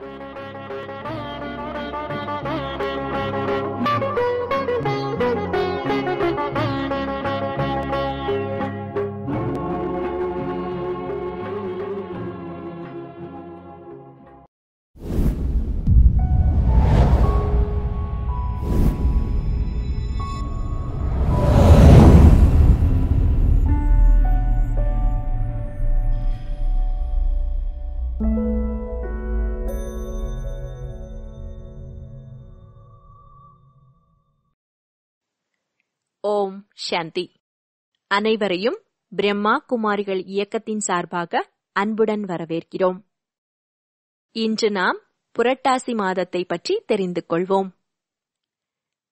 Thank you. சாந்தி அனைவரையும் பிரம்மா குமாரிகள் இயக்கத்தின் சார்பாக அன்புடன் வரவேற்கிறோம் இன்று நாம் புரட்டாசி மாதத்தை பற்றி தெரிந்து கொள்வோம்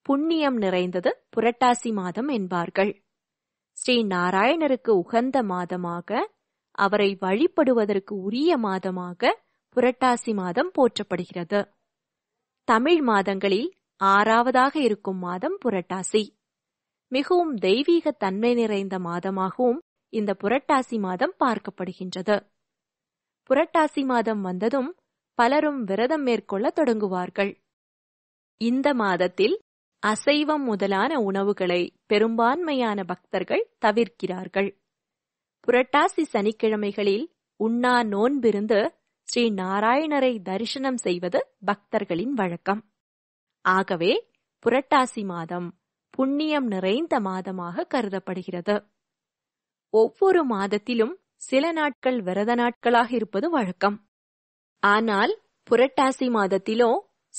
புண்ணியம் நிறைந்தது புரட்டாசி மாதம் என்பார்கள் ஸ்ரீ நாராயணருக்கு உகந்த மாதமாக அவரை வழிபடுவதற்கு உரிய மாதமாக புரட்டாசி மாதம் போற்றப்படுகிறது தமிழ் மாதங்களில் ஆறாவதாக இருக்கும் மாதம் புரட்டாசி மிகவும் தெய்வீக தன்மை நிறைந்த மாதமாகவும் இந்த புரட்டாசி மாதம் பார்க்கப்படுகின்றது புரட்டாசி மாதம் வந்ததும் பலரும் விரதம் மேற்கொள்ள தொடங்குவார்கள் இந்த மாதத்தில் அசைவம் முதலான உணவுகளை பெரும்பான்மையான பக்தர்கள் தவிர்க்கிறார்கள் புரட்டாசி சனிக்கிழமைகளில் உண்ணா நோன்பிருந்து ஸ்ரீ நாராயணரை தரிசனம் செய்வது பக்தர்களின் வழக்கம் ஆகவே புரட்டாசி மாதம் புண்ணியம் நிறைந்த மாதமாக கருதப்படுகிறது ஒவ்வொரு மாதத்திலும் சில நாட்கள் விரத நாட்களாக இருப்பது வழக்கம் ஆனால் புரட்டாசி மாதத்திலோ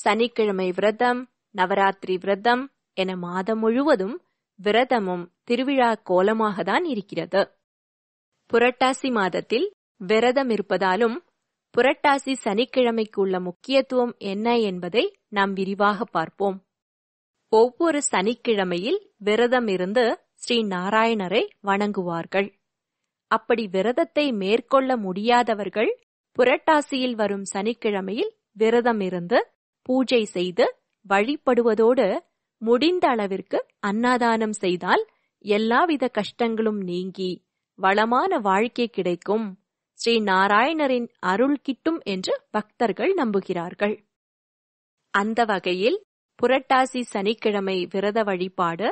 சனிக்கிழமை விரதம் நவராத்திரி விரதம் என மாதம் முழுவதும் விரதமும் திருவிழா கோலமாகத்தான் இருக்கிறது புரட்டாசி மாதத்தில் விரதம் இருப்பதாலும் புரட்டாசி சனிக்கிழமைக்கு உள்ள முக்கியத்துவம் என்ன என்பதை நாம் விரிவாக பார்ப்போம் ஒவ்வொரு சனிக்கிழமையில் விரதமிருந்து ஸ்ரீ நாராயணரை வணங்குவார்கள் அப்படி விரதத்தை மேற்கொள்ள முடியாதவர்கள் புரட்டாசியில் வரும் சனிக்கிழமையில் விரதமிருந்து பூஜை செய்து வழிபடுவதோடு முடிந்த அளவிற்கு அன்னாதானம் செய்தால் எல்லாவித கஷ்டங்களும் நீங்கி வளமான வாழ்க்கை கிடைக்கும் ஸ்ரீ நாராயணரின் அருள் கிட்டும் என்று பக்தர்கள் நம்புகிறார்கள் அந்த வகையில் புரட்டாசி சனிக்கிழமை விரத வழிபாடு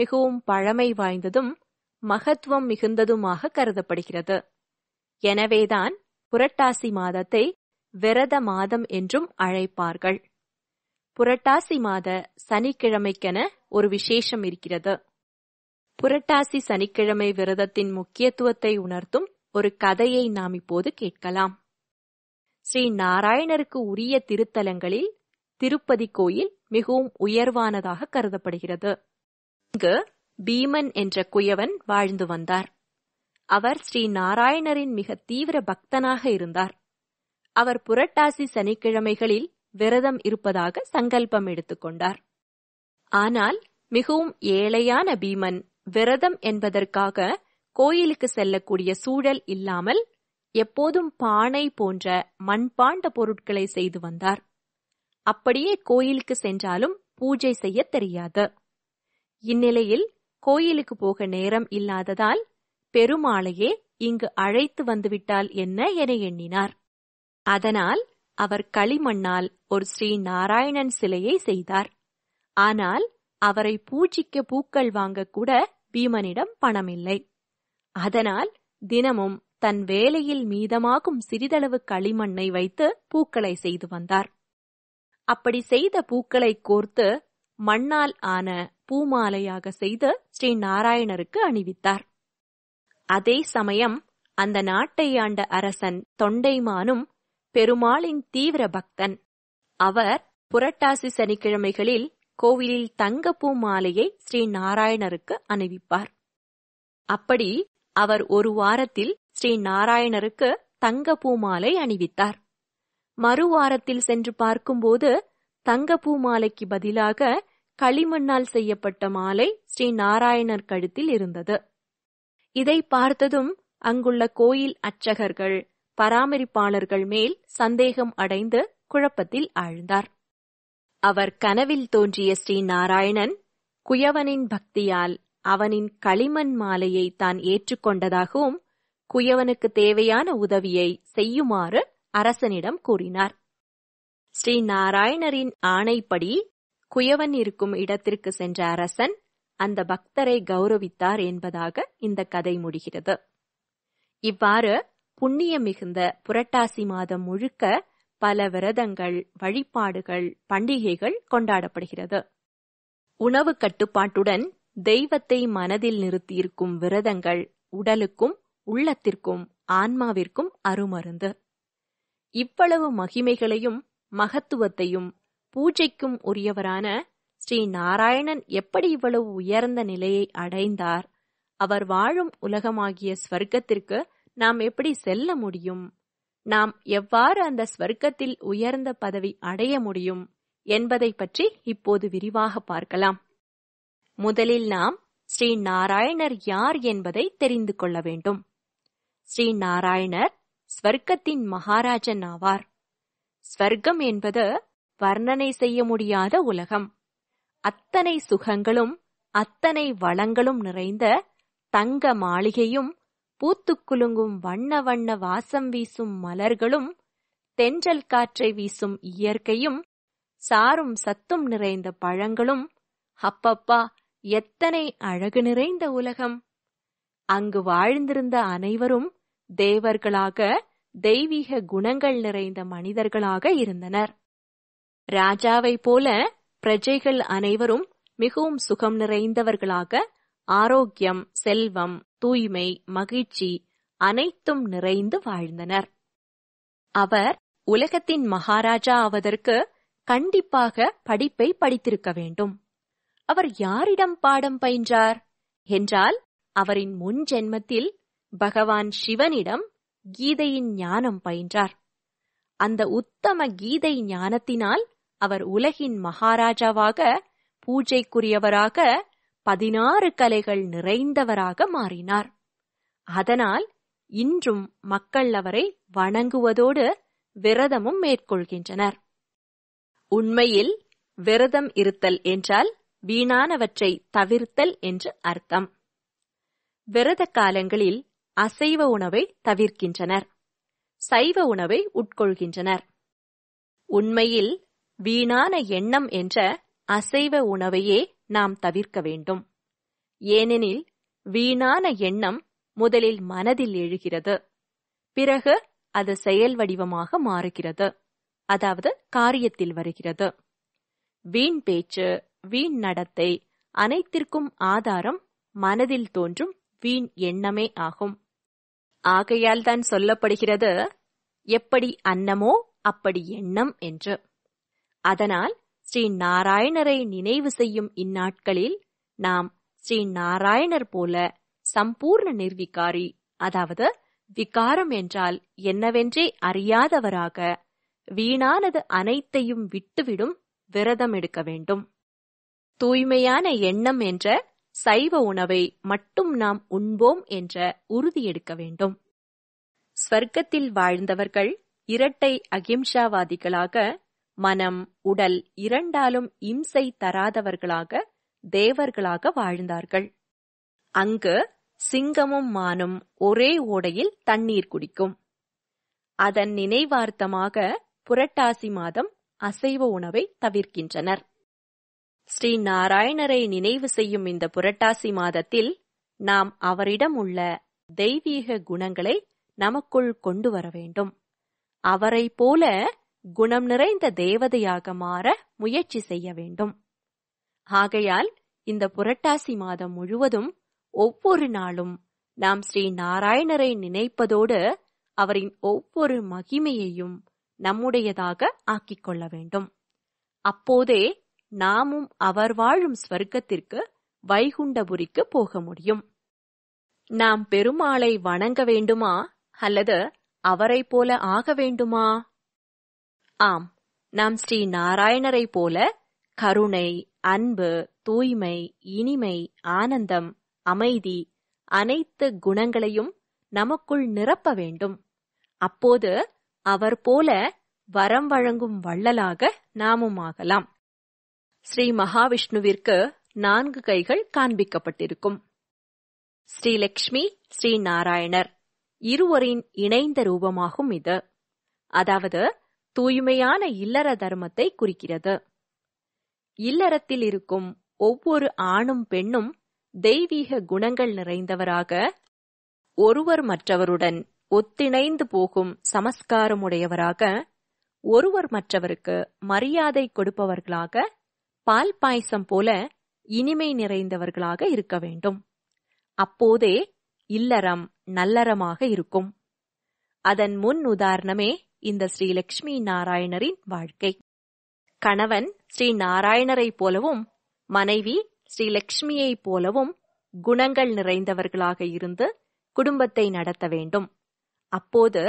மிகவும் பழமை வாய்ந்ததும் மகத்துவம் மிகுந்ததுமாக கருதப்படுகிறது எனவேதான் புரட்டாசி மாதத்தை விரத மாதம் என்றும் அழைப்பார்கள் புரட்டாசி மாத சனிக்கிழமைக்கென ஒரு விசேஷம் இருக்கிறது புரட்டாசி சனிக்கிழமை விரதத்தின் முக்கியத்துவத்தை உணர்த்தும் ஒரு கதையை நாம் இப்போது கேட்கலாம் ஸ்ரீ நாராயணருக்கு உரிய திருத்தலங்களில் திருப்பதி கோயில் மிகவும் உயர்வானதாக கருதப்படுகிறது இங்கு பீமன் என்ற குயவன் வாழ்ந்து வந்தார் அவர் ஸ்ரீ நாராயணரின் மிக தீவிர பக்தனாக இருந்தார் அவர் புரட்டாசி சனிக்கிழமைகளில் விரதம் இருப்பதாக சங்கல்பம் எடுத்துக்கொண்டார் ஆனால் மிகவும் ஏழையான பீமன் விரதம் என்பதற்காக கோயிலுக்கு செல்லக்கூடிய சூழல் இல்லாமல் எப்போதும் பானை போன்ற மண்பாண்ட பொருட்களை செய்து வந்தார் அப்படியே கோயிலுக்கு சென்றாலும் பூஜை செய்ய தெரியாது இந்நிலையில் கோயிலுக்கு போக நேரம் இல்லாததால் பெருமாளையே இங்கு அழைத்து வந்துவிட்டால் என்ன என எண்ணினார் அதனால் அவர் களிமண்ணால் ஒரு ஸ்ரீ நாராயணன் சிலையை செய்தார் ஆனால் அவரை பூஜிக்க பூக்கள் வாங்கக்கூட பீமனிடம் பணமில்லை அதனால் தினமும் தன் வேலையில் மீதமாகும் சிறிதளவு களிமண்ணை வைத்து பூக்களை செய்து வந்தார் அப்படி செய்த பூக்களை கோர்த்து மண்ணால் ஆன பூமாலையாக செய்து ஸ்ரீ நாராயணருக்கு அணிவித்தார் அதே சமயம் அந்த நாட்டை ஆண்ட அரசன் தொண்டைமானும் பெருமாளின் தீவிர பக்தன் அவர் புரட்டாசி சனிக்கிழமைகளில் கோவிலில் தங்கப்பூ மாலையை ஸ்ரீ நாராயணருக்கு அணிவிப்பார் அப்படி அவர் ஒரு வாரத்தில் ஸ்ரீ நாராயணருக்கு தங்கப்பூ மாலை அணிவித்தார் மறுவாரத்தில் சென்று பார்க்கும்போது தங்கப்பூ மாலைக்கு பதிலாக களிமண்ணால் செய்யப்பட்ட மாலை ஸ்ரீ நாராயணர் கழுத்தில் இருந்தது இதை பார்த்ததும் அங்குள்ள கோயில் அர்ச்சகர்கள் பராமரிப்பாளர்கள் மேல் சந்தேகம் அடைந்து குழப்பத்தில் ஆழ்ந்தார் அவர் கனவில் தோன்றிய ஸ்ரீ நாராயணன் குயவனின் பக்தியால் அவனின் களிமண் மாலையை தான் ஏற்றுக்கொண்டதாகவும் குயவனுக்கு தேவையான உதவியை செய்யுமாறு அரசனிடம் கூறினார் ஸ்ரீ நாராயணரின் ஆணைப்படி குயவன் இருக்கும் இடத்திற்கு சென்ற அரசன் அந்த பக்தரை கௌரவித்தார் என்பதாக இந்த கதை முடிகிறது இவ்வாறு புண்ணிய மிகுந்த புரட்டாசி மாதம் முழுக்க பல விரதங்கள் வழிபாடுகள் பண்டிகைகள் கொண்டாடப்படுகிறது உணவு கட்டுப்பாட்டுடன் தெய்வத்தை மனதில் நிறுத்தியிருக்கும் விரதங்கள் உடலுக்கும் உள்ளத்திற்கும் ஆன்மாவிற்கும் அருமருந்து இவ்வளவு மகிமைகளையும் மகத்துவத்தையும் பூஜைக்கும் உரியவரான ஸ்ரீ நாராயணன் எப்படி இவ்வளவு உயர்ந்த நிலையை அடைந்தார் அவர் வாழும் உலகமாகிய ஸ்வர்க்கத்திற்கு நாம் எப்படி செல்ல முடியும் நாம் எவ்வாறு அந்த ஸ்வர்க்கத்தில் உயர்ந்த பதவி அடைய முடியும் என்பதை பற்றி இப்போது விரிவாக பார்க்கலாம் முதலில் நாம் ஸ்ரீ நாராயணர் யார் என்பதை தெரிந்து கொள்ள வேண்டும் ஸ்ரீ நாராயணர் ஸ்வர்க்கத்தின் மகாராஜன் ஆவார் ஸ்வர்க்கம் என்பது வர்ணனை செய்ய முடியாத உலகம் அத்தனை சுகங்களும் அத்தனை வளங்களும் நிறைந்த தங்க மாளிகையும் பூத்துக்குலுங்கும் வண்ண வண்ண வாசம் வீசும் மலர்களும் தென்றல் காற்றை வீசும் இயற்கையும் சாரும் சத்தும் நிறைந்த பழங்களும் அப்பப்பா எத்தனை அழகு நிறைந்த உலகம் அங்கு வாழ்ந்திருந்த அனைவரும் தேவர்களாக தெய்வீக குணங்கள் நிறைந்த மனிதர்களாக இருந்தனர் ராஜாவை போல பிரஜைகள் அனைவரும் மிகவும் சுகம் நிறைந்தவர்களாக ஆரோக்கியம் செல்வம் தூய்மை மகிழ்ச்சி அனைத்தும் நிறைந்து வாழ்ந்தனர் அவர் உலகத்தின் மகாராஜா ஆவதற்கு கண்டிப்பாக படிப்பை படித்திருக்க வேண்டும் அவர் யாரிடம் பாடம் பயின்றார் என்றால் அவரின் முன் ஜென்மத்தில் பகவான் சிவனிடம் கீதையின் ஞானம் பயின்றார் அந்த உத்தம கீதை ஞானத்தினால் அவர் உலகின் மகாராஜாவாக பூஜைக்குரியவராக பதினாறு கலைகள் நிறைந்தவராக மாறினார் அதனால் இன்றும் மக்கள் அவரை வணங்குவதோடு விரதமும் மேற்கொள்கின்றனர் உண்மையில் விரதம் இருத்தல் என்றால் வீணானவற்றை தவிர்த்தல் என்று அர்த்தம் விரத காலங்களில் அசைவ உணவை தவிர்க்கின்றனர் சைவ உணவை உட்கொள்கின்றனர் உண்மையில் வீணான எண்ணம் என்ற அசைவ உணவையே நாம் தவிர்க்க வேண்டும் ஏனெனில் வீணான எண்ணம் முதலில் மனதில் எழுகிறது பிறகு அது செயல் வடிவமாக மாறுகிறது அதாவது காரியத்தில் வருகிறது வீண் பேச்சு வீண் நடத்தை அனைத்திற்கும் ஆதாரம் மனதில் தோன்றும் வீண் எண்ணமே ஆகும் ஆகையால் தான் சொல்லப்படுகிறது எப்படி அன்னமோ அப்படி எண்ணம் என்று அதனால் ஸ்ரீ நாராயணரை நினைவு செய்யும் இந்நாட்களில் நாம் ஸ்ரீ நாராயணர் போல சம்பூர்ண நிர்விகாரி அதாவது விகாரம் என்றால் என்னவென்றே அறியாதவராக வீணானது அனைத்தையும் விட்டுவிடும் விரதம் எடுக்க வேண்டும் தூய்மையான எண்ணம் என்ற சைவ உணவை மட்டும் நாம் உண்போம் என்ற உறுதியெடுக்க வேண்டும் ஸ்வர்க்கத்தில் வாழ்ந்தவர்கள் இரட்டை அகிம்சாவாதிகளாக மனம் உடல் இரண்டாலும் இம்சை தராதவர்களாக தேவர்களாக வாழ்ந்தார்கள் அங்கு சிங்கமும் மானும் ஒரே ஓடையில் தண்ணீர் குடிக்கும் அதன் நினைவார்த்தமாக புரட்டாசி மாதம் அசைவ உணவை தவிர்க்கின்றனர் ஸ்ரீ நாராயணரை நினைவு செய்யும் இந்த புரட்டாசி மாதத்தில் நாம் அவரிடம் உள்ள தெய்வீக குணங்களை நமக்குள் கொண்டு வர வேண்டும் அவரை போல குணம் நிறைந்த தேவதையாக மாற முயற்சி செய்ய வேண்டும் ஆகையால் இந்த புரட்டாசி மாதம் முழுவதும் ஒவ்வொரு நாளும் நாம் ஸ்ரீ நாராயணரை நினைப்பதோடு அவரின் ஒவ்வொரு மகிமையையும் நம்முடையதாக ஆக்கிக் கொள்ள வேண்டும் அப்போதே நாமும் அவர் வாழும் ஸ்வர்க்கத்திற்கு வைகுண்டபுரிக்கு போக முடியும் நாம் பெருமாளை வணங்க வேண்டுமா அல்லது அவரை போல ஆக வேண்டுமா ஆம் நாம் ஸ்ரீ நாராயணரை போல கருணை அன்பு தூய்மை இனிமை ஆனந்தம் அமைதி அனைத்து குணங்களையும் நமக்குள் நிரப்ப வேண்டும் அப்போது அவர் போல வரம் வழங்கும் வள்ளலாக நாமும் ஆகலாம் ஸ்ரீ மகாவிஷ்ணுவிற்கு நான்கு கைகள் காண்பிக்கப்பட்டிருக்கும் ஸ்ரீ லக்ஷ்மி ஸ்ரீ நாராயணர் இருவரின் இணைந்த ரூபமாகும் இது அதாவது தூய்மையான இல்லற தர்மத்தை குறிக்கிறது இல்லறத்தில் இருக்கும் ஒவ்வொரு ஆணும் பெண்ணும் தெய்வீக குணங்கள் நிறைந்தவராக ஒருவர் மற்றவருடன் ஒத்திணைந்து போகும் சமஸ்காரமுடையவராக ஒருவர் மற்றவருக்கு மரியாதை கொடுப்பவர்களாக பால் பாயசம் போல இனிமை நிறைந்தவர்களாக இருக்க வேண்டும் அப்போதே இல்லறம் நல்லறமாக இருக்கும் அதன் முன் உதாரணமே இந்த ஸ்ரீ லக்ஷ்மி நாராயணரின் வாழ்க்கை கணவன் ஸ்ரீ நாராயணரை போலவும் மனைவி ஸ்ரீ லக்ஷ்மியை போலவும் குணங்கள் நிறைந்தவர்களாக இருந்து குடும்பத்தை நடத்த வேண்டும் அப்போது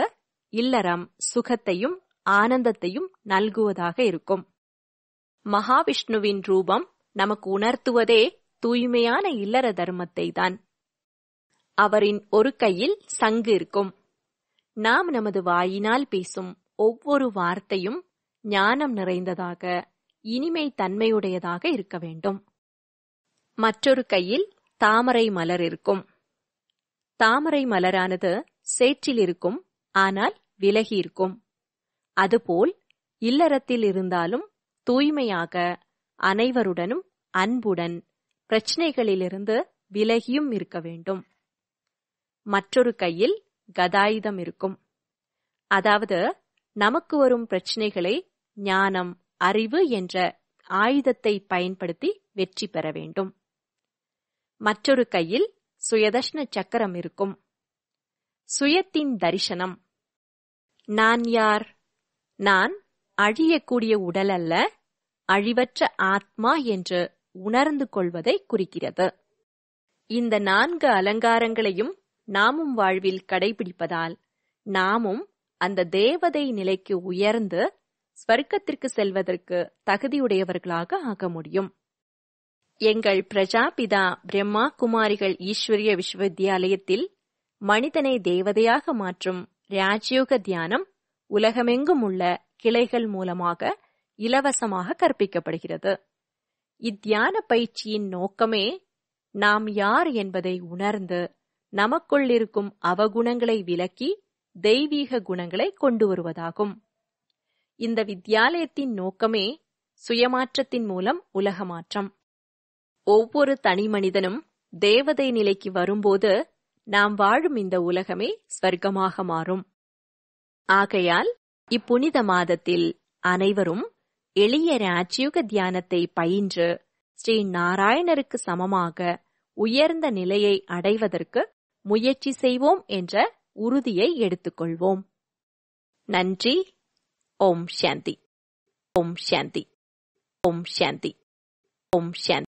இல்லறம் சுகத்தையும் ஆனந்தத்தையும் நல்குவதாக இருக்கும் மகாவிஷ்ணுவின் ரூபம் நமக்கு உணர்த்துவதே தூய்மையான இல்லற தர்மத்தை தான் அவரின் ஒரு கையில் சங்கு இருக்கும் நாம் நமது வாயினால் பேசும் ஒவ்வொரு வார்த்தையும் ஞானம் நிறைந்ததாக இனிமை தன்மையுடையதாக இருக்க வேண்டும் மற்றொரு கையில் தாமரை மலர் இருக்கும் தாமரை மலரானது சேற்றில் இருக்கும் ஆனால் விலகி இருக்கும் அதுபோல் இல்லறத்தில் இருந்தாலும் தூய்மையாக அனைவருடனும் அன்புடன் பிரச்சனைகளிலிருந்து விலகியும் இருக்க வேண்டும் மற்றொரு கையில் கதாயுதம் இருக்கும் அதாவது நமக்கு வரும் பிரச்சனைகளை ஞானம் அறிவு என்ற ஆயுதத்தை பயன்படுத்தி வெற்றி பெற வேண்டும் மற்றொரு கையில் சுயதர்ஷ்ண சக்கரம் இருக்கும் சுயத்தின் தரிசனம் நான் யார் நான் அழியக்கூடிய உடல் அல்ல அழிவற்ற ஆத்மா என்று உணர்ந்து கொள்வதை குறிக்கிறது இந்த நான்கு அலங்காரங்களையும் நாமும் வாழ்வில் கடைபிடிப்பதால் நாமும் அந்த தேவதை நிலைக்கு உயர்ந்து ஸ்வர்க்கத்திற்கு செல்வதற்கு தகுதியுடையவர்களாக ஆக முடியும் எங்கள் பிரஜாபிதா பிரம்மா குமாரிகள் ஈஸ்வரிய விஸ்வவித்யாலயத்தில் மனிதனை தேவதையாக மாற்றும் ராஜயோக தியானம் உலகமெங்கும் உள்ள கிளைகள் மூலமாக இலவசமாக கற்பிக்கப்படுகிறது இத்தியான பயிற்சியின் நோக்கமே நாம் யார் என்பதை உணர்ந்து நமக்குள் இருக்கும் அவகுணங்களை விலக்கி தெய்வீக குணங்களை கொண்டு வருவதாகும் இந்த வித்யாலயத்தின் நோக்கமே சுயமாற்றத்தின் மூலம் உலக மாற்றம் ஒவ்வொரு தனி மனிதனும் தேவதை நிலைக்கு வரும்போது நாம் வாழும் இந்த உலகமே ஸ்வர்க்கமாக மாறும் ஆகையால் இப்புனித மாதத்தில் அனைவரும் எளிய ராஜயோக தியானத்தை பயின்று ஸ்ரீ நாராயணருக்கு சமமாக உயர்ந்த நிலையை அடைவதற்கு முயற்சி செய்வோம் என்ற உறுதியை எடுத்துக்கொள்வோம் நன்றி ஓம் சாந்தி ஓம் சாந்தி ஓம் சாந்தி ஓம் சாந்தி